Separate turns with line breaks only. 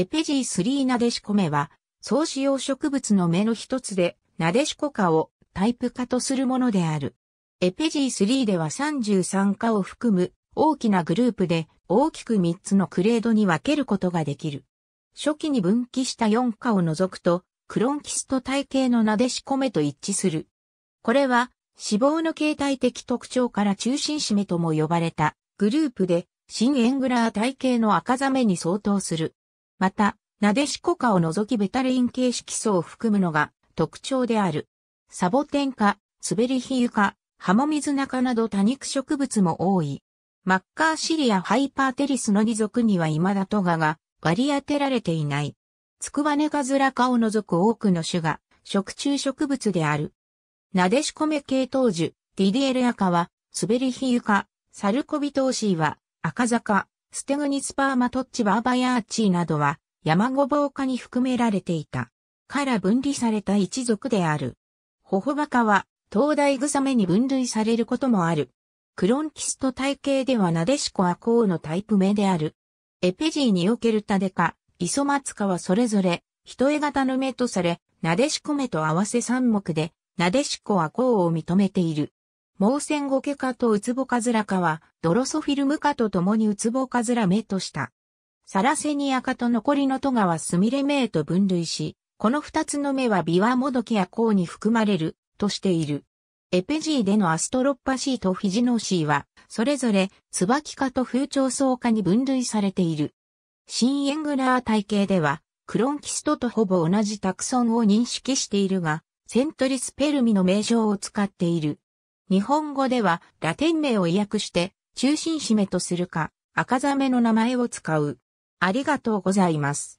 エペジースリーナデシコメは、総使用植物の芽の一つで、ナデシコ科をタイプ化とするものである。エペジースリーでは33科を含む大きなグループで大きく3つのクレードに分けることができる。初期に分岐した4科を除くと、クロンキスト体系のナデシコメと一致する。これは、脂肪の形態的特徴から中心締めとも呼ばれたグループで、新エングラー体系の赤ザメに相当する。また、なでしこ科を除きベタリン形式層を含むのが特徴である。サボテン科、スベリヒユ科、ハモミズナ科など多肉植物も多い。マッカーシリアハイパーテリスの二属には未だトガが割り当てられていない。ツクワネガズラかを除く多くの種が食虫植物である。なでしこめ系統樹、ディデエルア科は、スベリヒユ科、サルコビトーシーは、赤坂、ステグニスパーマトッチバーバヤーチーなどは山ごぼう科に含められていた。から分離された一族である。ホホバカは東大草目に分類されることもある。クロンキスト体系ではナデシコアコウのタイプ名である。エペジーにおけるタデカ、イソマツカはそれぞれ、一重型の目とされ、ナデシコ目と合わせ三目で、ナデシコアコウを認めている。盲線ゴケ科とウツボカズラ科は、ドロソフィルム科と共にウツボカズラ目とした。サラセニア科と残りのトガはスミレ目へと分類し、この二つの目はビワモドキやコウに含まれる、としている。エペジーでのアストロッパシーとフィジノシーは、それぞれ、ツバキ科と風潮ウ科に分類されている。新エングラー体系では、クロンキストとほぼ同じタクソンを認識しているが、セントリスペルミの名称を使っている。日本語ではラテン名を意訳して中心締めとするか赤ザメの名前を使う。ありがとうございます。